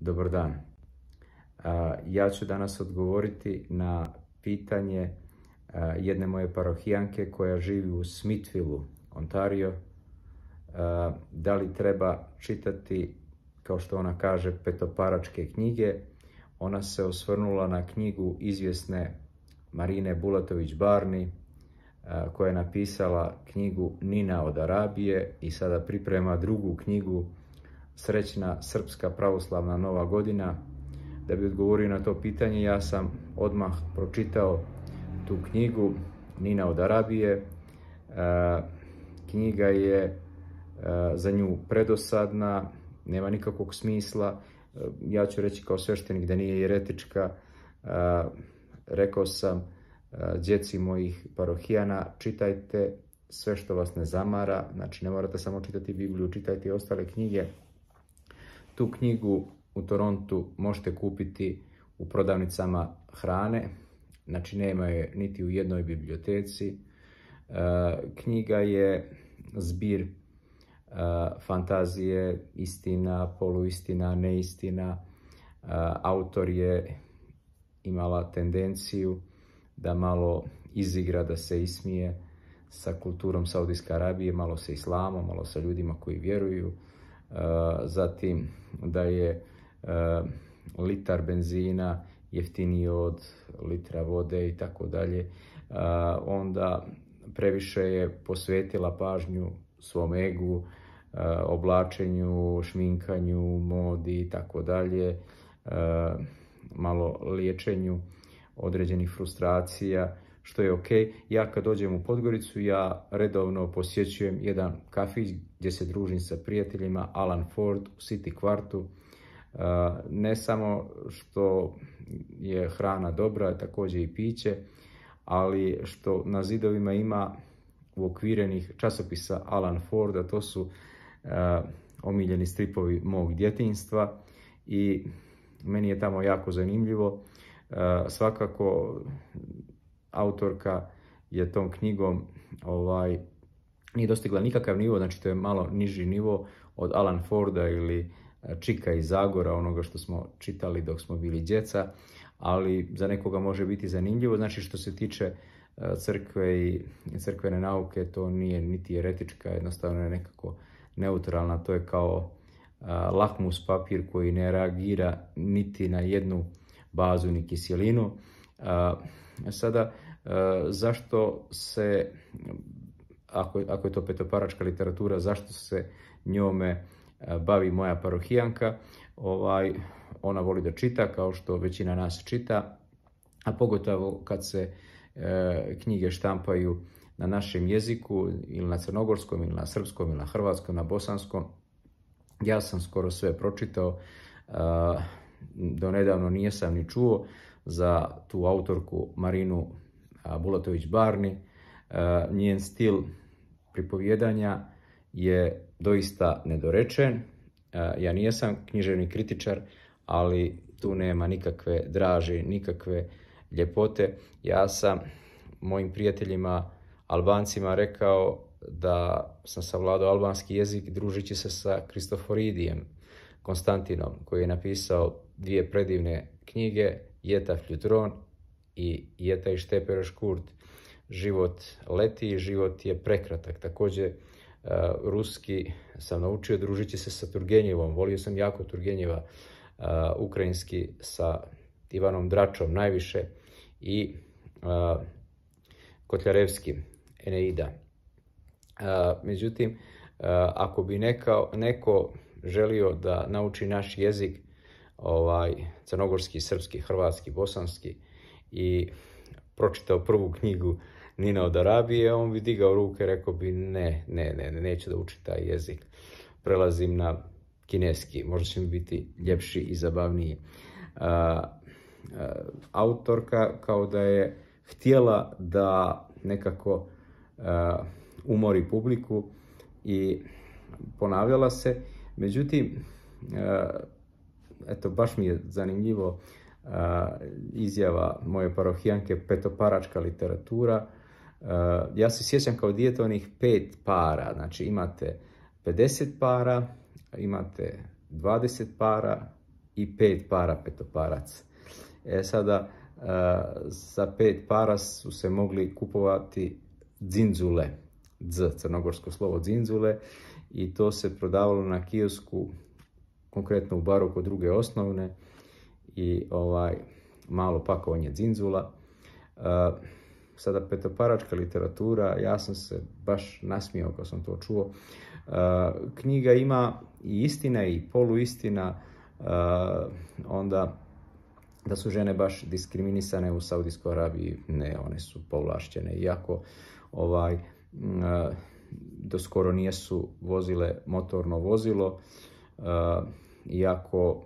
Dobar dan. Ja ću danas odgovoriti na pitanje jedne moje parohijanke koja živi u Smithvilu, Ontario. Da li treba čitati, kao što ona kaže, petoparačke knjige? Ona se osvrnula na knjigu izvjesne Marine Bulatović-Barni, koja je napisala knjigu Nina od Arabije i sada priprema drugu knjigu srećna srpska pravoslavna nova godina. Da bi odgovorio na to pitanje, ja sam odmah pročitao tu knjigu Nina od Arabije. E, knjiga je e, za nju predosadna, nema nikakvog smisla. E, ja ću reći kao sveštenik da nije jeretička. Rekao sam djeci mojih parohijana, čitajte sve što vas ne zamara, znači ne morate samo čitati Bibliju, čitajte i ostale knjige tu knjigu u Torontu možete kupiti u prodavnicama hrane, znači nema je niti u jednoj biblioteci. E, knjiga je zbir e, fantazije, istina, poluistina, neistina. E, autor je imala tendenciju da malo izigra, da se ismije sa kulturom Saudijske Arabije, malo sa islamom, malo sa ljudima koji vjeruju. Eh, zatim da je eh, litar benzina jeftiniji od litra vode i tako dalje. Eh, onda previše je posvetila pažnju svom egu, oblačenju, šminkanju, modi i tako dalje, malo liječenju određenih frustracija što je ok. Ja kad dođem u Podgoricu, ja redovno posjećujem jedan kafić gdje se družim sa prijateljima Alan Ford u City kvartu. Uh, ne samo što je hrana dobra, također i piće, ali što na zidovima ima uokvirenih časopisa Alan Forda, to su uh, omiljeni stripovi mog djetinstva i meni je tamo jako zanimljivo. Uh, svakako autorka je tom knjigom ovaj, nije dostigla nikakav nivo, znači to je malo niži nivo od Alan Forda ili e, Čika iz Zagora, onoga što smo čitali dok smo bili djeca, ali za nekoga može biti zanimljivo. Znači što se tiče e, crkve i crkvene nauke, to nije niti eretička, jednostavno je nekako neutralna, to je kao e, lakmus papir koji ne reagira niti na jednu bazu ni kiselinu. Sada, Eh, zašto se, ako, je to petoparačka literatura, zašto se njome eh, bavi moja parohijanka, ovaj, ona voli da čita kao što većina nas čita, a pogotovo kad se eh, knjige štampaju na našem jeziku ili na crnogorskom ili na srpskom ili na hrvatskom, na bosanskom. Ja sam skoro sve pročitao, donedavno do nedavno ni čuo za tu autorku Marinu Bulatović Barni, e, njen stil pripovjedanja je doista nedorečen. E, ja nisam književni kritičar, ali tu nema nikakve draže, nikakve ljepote. Ja sam mojim prijateljima Albancima rekao da sam savladao albanski jezik družići se sa Kristoforidijem Konstantinom koji je napisao dvije predivne knjige Jeta Flutron i je i šteper škurt. Život leti i život je prekratak. Također, e, ruski sam naučio družiti se sa Turgenjevom. Volio sam jako Turgenjeva, e, ukrajinski sa Ivanom Dračom najviše i e, Kotljarevskim, Eneida. Međutim, ako bi neko želio da nauči naš jezik, ovaj, crnogorski, srpski, hrvatski, bosanski, i pročitao prvu knjigu Nina od Arabije, on bi digao ruke, rekao bi ne, ne, ne, neću da uči taj jezik. Prelazim na kineski, možda će mi biti ljepši i zabavniji. autorka kao da je htjela da nekako umori publiku i ponavljala se. Međutim, eto, baš mi je zanimljivo izjava moje parohijanke petoparačka literatura. Ja se sjećam kao dijete onih pet para, znači imate 50 para, imate 20 para i pet para petoparac. E sada, za pet para su se mogli kupovati dzinzule, dz, crnogorsko slovo dzinzule, i to se prodavalo na kiosku, konkretno u baru druge osnovne, i ovaj malo pakovanje dzinzula. E, sada petoparačka literatura, ja sam se baš nasmijao kad sam to čuo. E, knjiga ima i istina i poluistina, e, onda da su žene baš diskriminisane u Saudijskoj Arabiji, ne, one su povlašćene, iako ovaj, do skoro nijesu vozile motorno vozilo, iako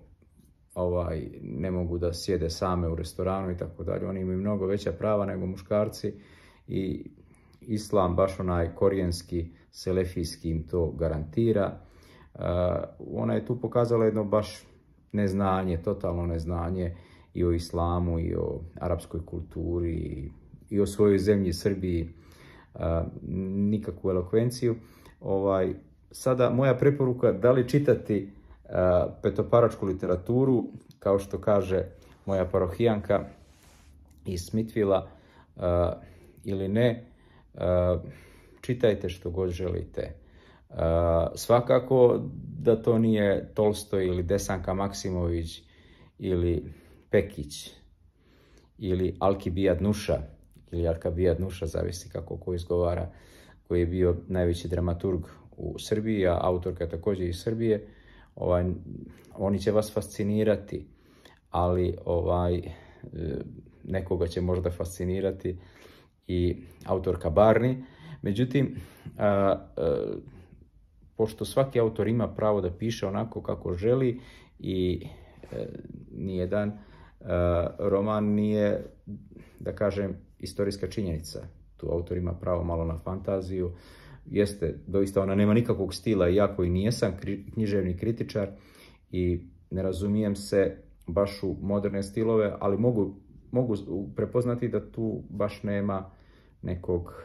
ovaj, ne mogu da sjede same u restoranu i tako dalje. Oni imaju mnogo veća prava nego muškarci i islam baš onaj korijenski selefijski im to garantira. Uh, ona je tu pokazala jedno baš neznanje, totalno neznanje i o islamu i o arapskoj kulturi i, i o svojoj zemlji Srbiji, e, nikakvu elokvenciju. Ovaj, sada moja preporuka da li čitati petoparačku literaturu, kao što kaže moja parohijanka iz Smitvila, e, ili ne, e, čitajte što god želite. E, svakako da to nije Tolstoj ili Desanka Maksimović ili Pekić ili Alki Nuša ili Alka Nuša, zavisi kako ko izgovara, koji je bio najveći dramaturg u Srbiji, a autorka je također iz Srbije ovaj, oni će vas fascinirati, ali ovaj, e, nekoga će možda fascinirati i autorka kabarni. Međutim, e, pošto svaki autor ima pravo da piše onako kako želi i ni e, nijedan roman nije, da kažem, istorijska činjenica. Tu autor ima pravo malo na fantaziju, jeste, doista ona nema nikakvog stila i ja koji nijesam književni kritičar i ne razumijem se baš u moderne stilove, ali mogu, mogu prepoznati da tu baš nema nekog,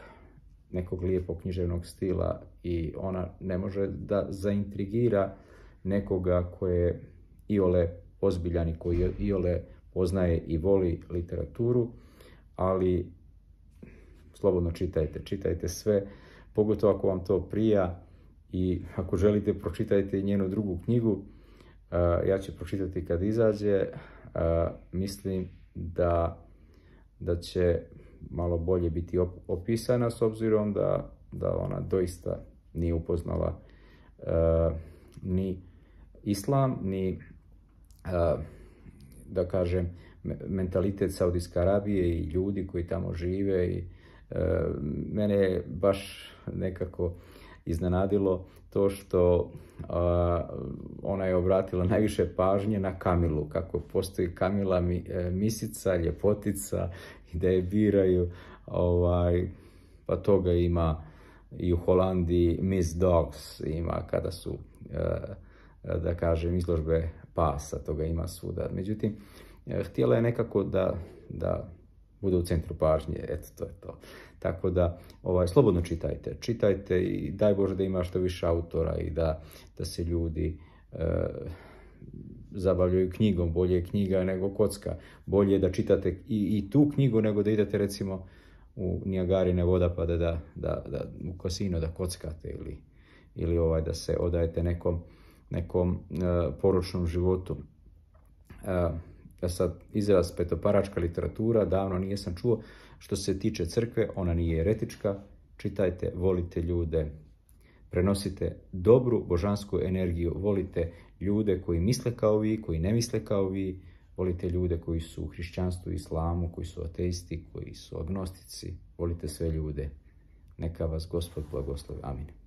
nekog lijepog književnog stila i ona ne može da zaintrigira nekoga koje je iole ozbiljan i koji iole poznaje i voli literaturu, ali slobodno čitajte, čitajte sve pogotovo ako vam to prija i ako želite pročitajte njenu drugu knjigu, e, ja ću pročitati kad izađe, e, mislim da, da će malo bolje biti opisana s obzirom da, da ona doista nije upoznala e, ni islam, ni da kažem mentalitet Saudijske Arabije i ljudi koji tamo žive i E, mene je baš nekako iznenadilo to što ona je obratila najviše pažnje na Kamilu, kako postoji Kamila e, misica, ljepotica da je biraju, ovaj, pa toga ima i u Holandiji Miss Dogs ima kada su, e, da kažem, izložbe pasa, toga ima svuda. Međutim, htjela je nekako da bude u centru pažnje, eto to je to. Tako da, ovaj, slobodno čitajte, čitajte i daj Bože da ima što više autora i da, da se ljudi e, zabavljaju knjigom, bolje je knjiga nego kocka, bolje da čitate i, i tu knjigu nego da idete recimo u Nijagarine vodapade da, da, da, u kasino da kockate ili, ili ovaj, da se odajete nekom, nekom e, poručnom životu. E, ja sad izraz petoparačka literatura davno nisam čuo. Što se tiče crkve, ona nije eretička. Čitajte, volite ljude, prenosite dobru božansku energiju, volite ljude koji misle kao vi, koji ne misle kao vi, volite ljude koji su u hrišćanstvu islamu, koji su ateisti, koji su agnostici, volite sve ljude. Neka vas Gospod blagoslovi. Amin.